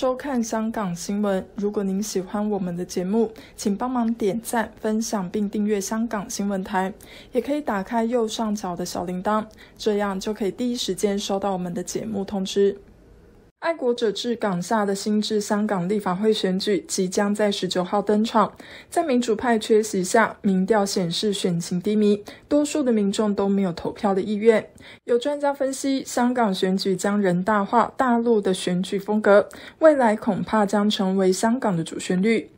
收看香港新闻。如果您喜欢我们的节目，请帮忙点赞、分享并订阅香港新闻台。也可以打开右上角的小铃铛，这样就可以第一时间收到我们的节目通知。爱国者治港下的新治香港立法会选举即将在十九号登场，在民主派缺席下，民调显示选情低迷，多数的民众都没有投票的意愿。有专家分析，香港选举将人大化，大陆的选举风格，未来恐怕将成为香港的主旋律。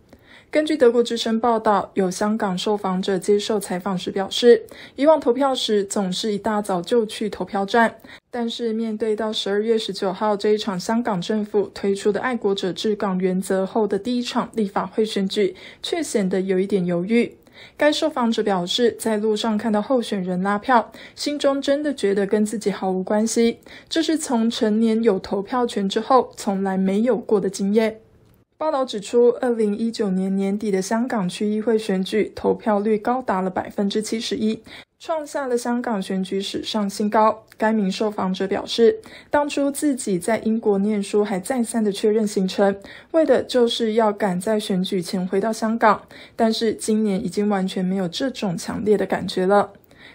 根据德国之声报道，有香港受访者接受采访时表示，以往投票时总是一大早就去投票站，但是面对到十二月十九号这一场香港政府推出的爱国者治港原则后的第一场立法会选举，却显得有一点犹豫。该受访者表示，在路上看到候选人拉票，心中真的觉得跟自己毫无关系，这是从成年有投票权之后从来没有过的经验。报道指出，二零一九年年底的香港区议会选举投票率高达了百分之七十一，创下了香港选举史上新高。该名受访者表示，当初自己在英国念书还再三的确认行程，为的就是要赶在选举前回到香港，但是今年已经完全没有这种强烈的感觉了。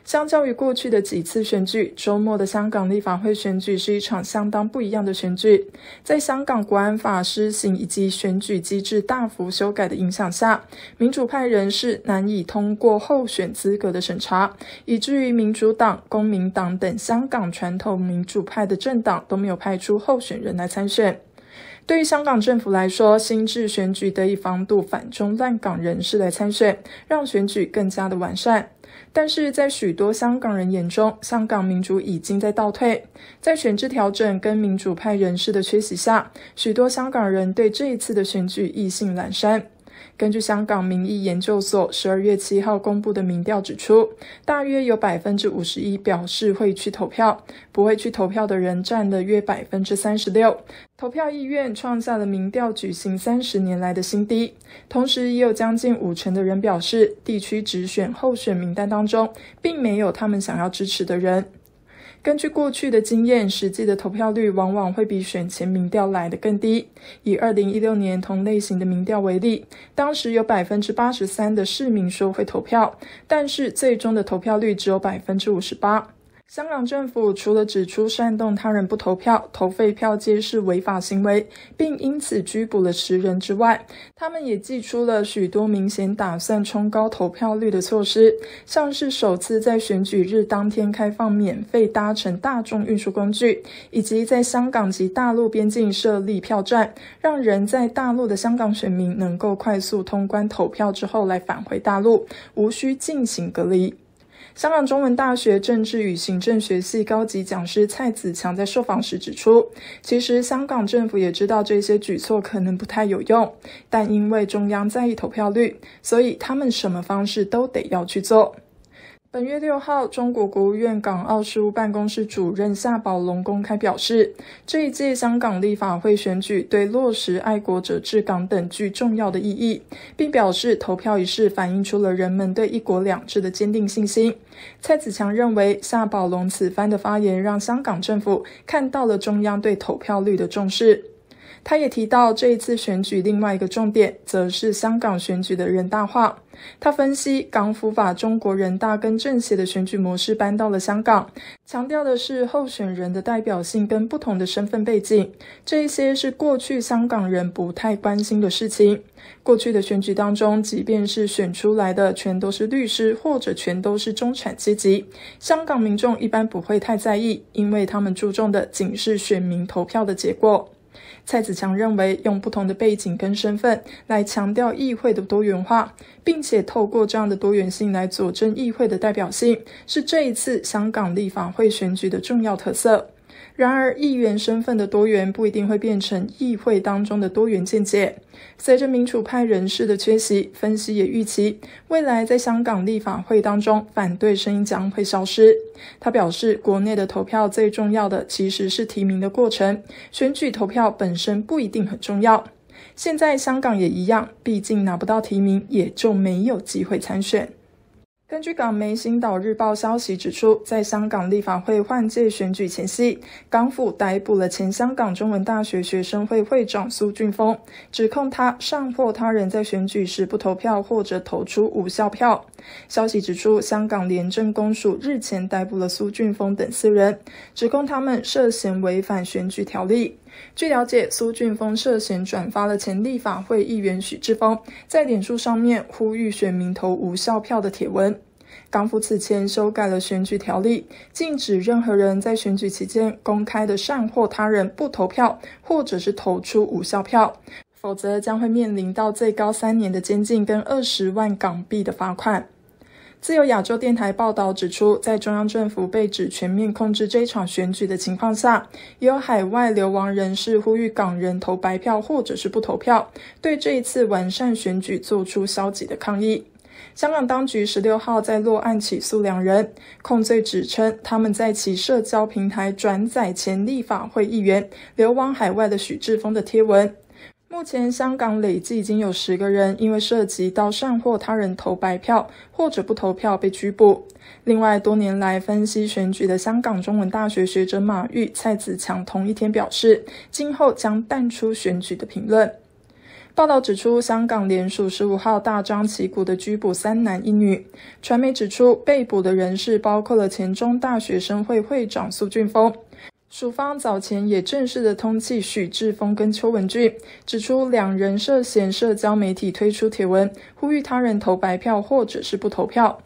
相较于过去的几次选举，周末的香港立法会选举是一场相当不一样的选举。在香港国安法施行以及选举机制大幅修改的影响下，民主派人士难以通过候选资格的审查，以至于民主党、公民党等香港传统民主派的政党都没有派出候选人来参选。对于香港政府来说，新制选举得以防堵反中乱港人士来参选，让选举更加的完善。但是在许多香港人眼中，香港民主已经在倒退。在选制调整跟民主派人士的缺席下，许多香港人对这一次的选举意兴阑珊。根据香港民意研究所十二月七号公布的民调指出，大约有百分之五十一表示会去投票，不会去投票的人占了约百分之三十六，投票意愿创下了民调举行三十年来的新低。同时，也有将近五成的人表示，地区直选候选名单当中，并没有他们想要支持的人。根据过去的经验，实际的投票率往往会比选前民调来的更低。以二零一六年同类型的民调为例，当时有百分之八十三的市民说会投票，但是最终的投票率只有百分之五十八。香港政府除了指出煽动他人不投票、投废票皆是违法行为，并因此拘捕了十人之外，他们也祭出了许多明显打算冲高投票率的措施，像是首次在选举日当天开放免费搭乘大众运输工具，以及在香港及大陆边境设立票站，让人在大陆的香港选民能够快速通关投票之后来返回大陆，无需进行隔离。香港中文大学政治与行政学系高级讲师蔡子强在受访时指出，其实香港政府也知道这些举措可能不太有用，但因为中央在意投票率，所以他们什么方式都得要去做。本月六号，中国国务院港澳事务办公室主任夏宝龙公开表示，这一届香港立法会选举对落实爱国者治港等具重要的意义，并表示投票一事反映出了人们对“一国两制”的坚定信心。蔡子强认为，夏宝龙此番的发言让香港政府看到了中央对投票率的重视。他也提到，这一次选举另外一个重点则是香港选举的人大化。他分析，港府把中国人大跟政协的选举模式搬到了香港，强调的是候选人的代表性跟不同的身份背景。这一些是过去香港人不太关心的事情。过去的选举当中，即便是选出来的全都是律师或者全都是中产阶级，香港民众一般不会太在意，因为他们注重的仅是选民投票的结果。蔡子强认为，用不同的背景跟身份来强调议会的多元化，并且透过这样的多元性来佐证议会的代表性，是这一次香港立法会选举的重要特色。然而，议员身份的多元不一定会变成议会当中的多元见解。随着民主派人士的缺席，分析也预期未来在香港立法会当中，反对声音将会消失。他表示，国内的投票最重要的其实是提名的过程，选举投票本身不一定很重要。现在香港也一样，毕竟拿不到提名，也就没有机会参选。根据港媒《星岛日报》消息指出，在香港立法会换届选举前夕，港府逮捕了前香港中文大学学生会会长苏俊峰，指控他上迫他人在选举时不投票或者投出无效票。消息指出，香港廉政公署日前逮捕了苏俊峰等四人，指控他们涉嫌违反选举条例。据了解，苏俊峰涉嫌转发了前立法会议员许志峰在脸书上面呼吁选民投无效票的帖文。港府此前修改了选举条例，禁止任何人在选举期间公开的善或他人不投票，或者是投出无效票，否则将会面临到最高三年的监禁跟二十万港币的罚款。自由亚洲电台报道指出，在中央政府被指全面控制这场选举的情况下，也有海外流亡人士呼吁港人投白票或者是不投票，对这一次完善选举做出消极的抗议。香港当局十六号在落案起诉两人，控罪指称他们在其社交平台转载前立法会议员流亡海外的许志峰的贴文。目前，香港累计已经有十个人因为涉及到善或他人投白票或者不投票被拘捕。另外，多年来分析选举的香港中文大学学者马玉、蔡子强同一天表示，今后将淡出选举的评论。报道指出，香港联署十五号大张旗鼓的拘捕三男一女。传媒指出，被捕的人士包括了前中大学生会会长苏俊峰。署方早前也正式的通气许志峰跟邱文俊，指出两人涉嫌社交媒体推出帖文，呼吁他人投白票或者是不投票。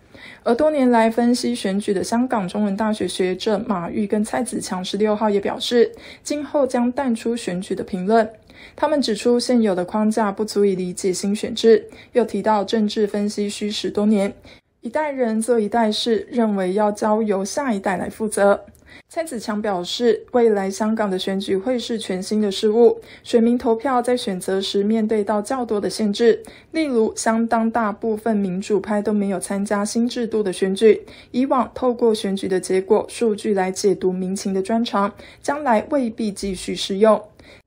而多年来分析选举的香港中文大学学者马玉跟蔡子强十六号也表示，今后将淡出选举的评论。他们指出，现有的框架不足以理解新选制，又提到政治分析需十多年，一代人做一代事，认为要交由下一代来负责。蔡子强表示，未来香港的选举会是全新的事物，选民投票在选择时面对到较多的限制，例如相当大部分民主派都没有参加新制度的选举。以往透过选举的结果数据来解读民情的专长，将来未必继续适用。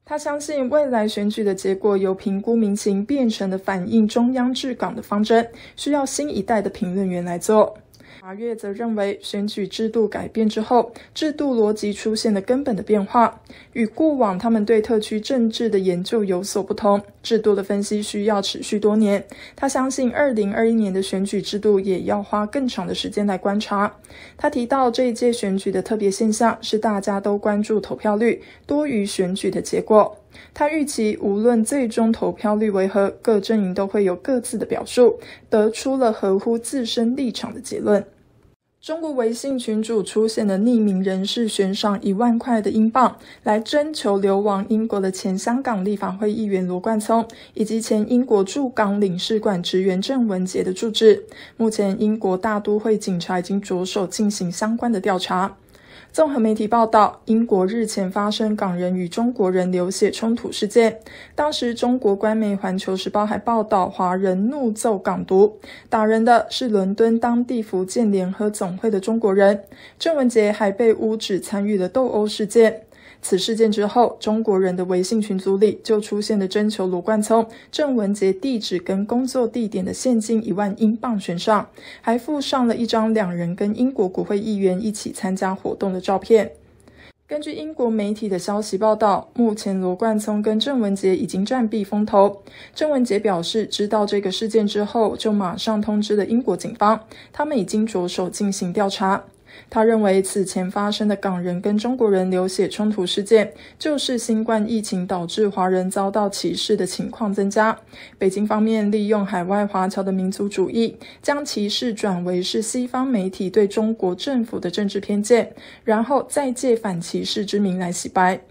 他相信未来选举的结果由评估民情变成了反映中央治港的方针，需要新一代的评论员来做。马跃则认为，选举制度改变之后，制度逻辑出现了根本的变化，与过往他们对特区政治的研究有所不同。制度的分析需要持续多年，他相信二零二一年的选举制度也要花更长的时间来观察。他提到，这一届选举的特别现象是大家都关注投票率多于选举的结果。他预期，无论最终投票率为何，各阵营都会有各自的表述，得出了合乎自身立场的结论。中国微信群主出现了匿名人士，悬赏一万块的英镑来征求流亡英国的前香港立法会议员罗冠聪以及前英国驻港领事馆职员郑文杰的住址。目前，英国大都会警察已经着手进行相关的调查。综合媒体报道，英国日前发生港人与中国人流血冲突事件。当时，中国官媒《环球时报》还报道，华人怒揍港独，打人的是伦敦当地福建联合总会的中国人。郑文杰还被污指参与了斗殴事件。此事件之后，中国人的微信群组里就出现了征求罗冠聪、郑文杰地址跟工作地点的现金一万英镑悬赏，还附上了一张两人跟英国国会议员一起参加活动的照片。根据英国媒体的消息报道，目前罗冠聪跟郑文杰已经暂避风头。郑文杰表示，知道这个事件之后，就马上通知了英国警方，他们已经着手进行调查。他认为，此前发生的港人跟中国人流血冲突事件，就是新冠疫情导致华人遭到歧视的情况增加。北京方面利用海外华侨的民族主义，将歧视转为是西方媒体对中国政府的政治偏见，然后再借反歧视之名来洗白。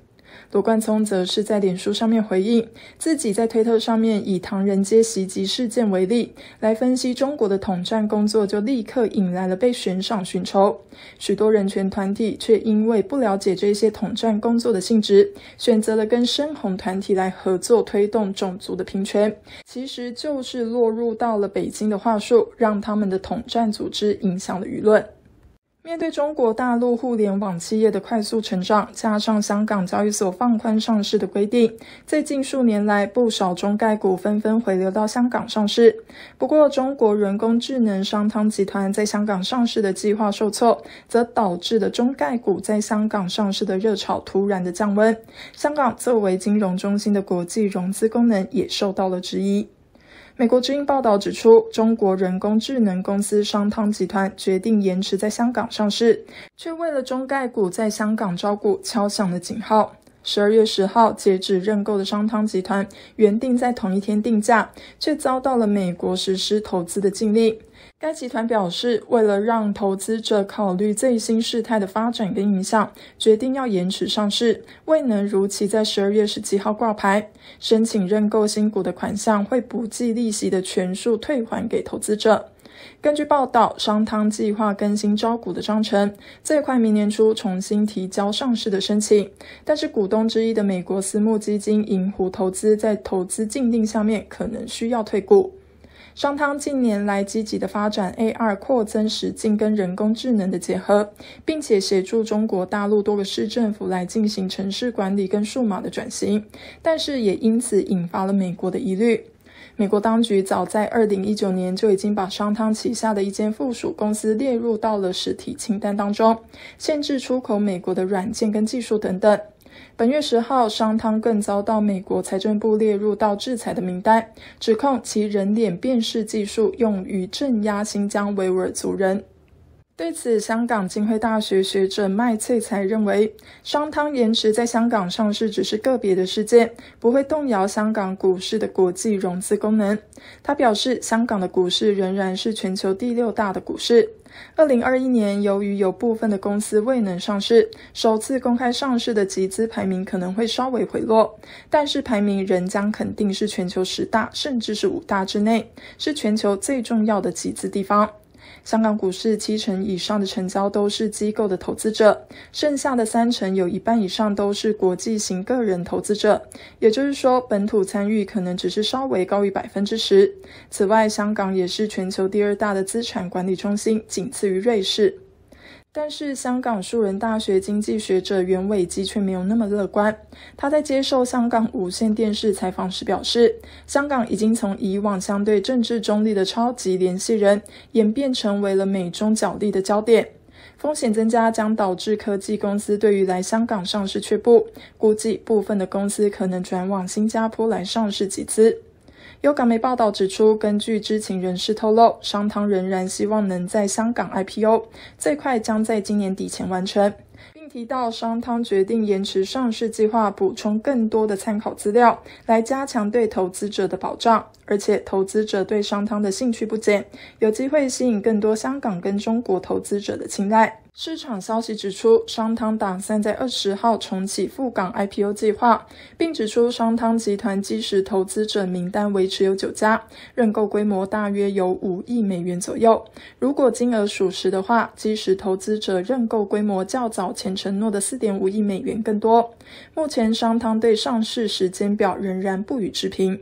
罗冠聪则是在脸书上面回应，自己在推特上面以唐人街袭击事件为例来分析中国的统战工作，就立刻引来了被悬赏寻仇。许多人权团体却因为不了解这些统战工作的性质，选择了跟深红团体来合作，推动种族的平权，其实就是落入到了北京的话术，让他们的统战组织影响了舆论。面对中国大陆互联网企业的快速成长，加上香港交易所放宽上市的规定，最近数年来不少中概股纷纷回流到香港上市。不过，中国人工智能商汤集团在香港上市的计划受挫，则导致了中概股在香港上市的热潮突然的降温。香港作为金融中心的国际融资功能也受到了质疑。美国《之音》报道指出，中国人工智能公司商汤集团决定延迟在香港上市，却为了中概股在香港招股敲响了警号。十二月十号截止认购的商汤集团原定在同一天定价，却遭到了美国实施投资的禁令。该集团表示，为了让投资者考虑最新事态的发展跟影响，决定要延迟上市，未能如期在十二月十七号挂牌。申请认购新股的款项会不计利息的全数退还给投资者。根据报道，商汤计划更新招股的章程，最快明年初重新提交上市的申请。但是，股东之一的美国私募基金银湖投资在投资禁令下面，可能需要退股。商汤近年来积极的发展 AR 扩增实境跟人工智能的结合，并且协助中国大陆多个市政府来进行城市管理跟数码的转型，但是也因此引发了美国的疑虑。美国当局早在二零一九年就已经把商汤旗下的一间附属公司列入到了实体清单当中，限制出口美国的软件跟技术等等。本月十号，商汤更遭到美国财政部列入到制裁的名单，指控其人脸辨识技术用于镇压新疆维吾尔族人。对此，香港浸会大学学者麦翠才认为，商汤延迟在香港上市只是个别的事件，不会动摇香港股市的国际融资功能。他表示，香港的股市仍然是全球第六大的股市。二零二一年，由于有部分的公司未能上市，首次公开上市的集资排名可能会稍微回落，但是排名仍将肯定是全球十大甚至是五大之内，是全球最重要的集资地方。香港股市七成以上的成交都是机构的投资者，剩下的三成有一半以上都是国际型个人投资者。也就是说，本土参与可能只是稍微高于百分之十。此外，香港也是全球第二大的资产管理中心，仅次于瑞士。但是，香港树人大学经济学者袁伟基却没有那么乐观。他在接受香港无线电视采访时表示，香港已经从以往相对政治中立的超级联系人，演变成为了美中角力的焦点，风险增加将导致科技公司对于来香港上市却步，估计部分的公司可能转往新加坡来上市集资。有港媒报道指出，根据知情人士透露，商汤仍然希望能在香港 IPO，最快将在今年底前完成，并提到商汤决定延迟上市计划，补充更多的参考资料来加强对投资者的保障。而且，投资者对商汤的兴趣不减，有机会吸引更多香港跟中国投资者的青睐。市场消息指出，商汤打算在二十号重启赴港 IPO 计划，并指出商汤集团基石投资者名单维持有九家，认购规模大约有五亿美元左右。如果金额属实的话，基石投资者认购规模较早前承诺的四点五亿美元更多。目前，商汤对上市时间表仍然不予置评。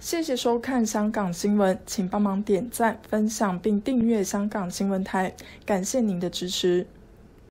谢谢收看香港新闻，请帮忙点赞、分享并订阅香港新闻台，感谢您的支持。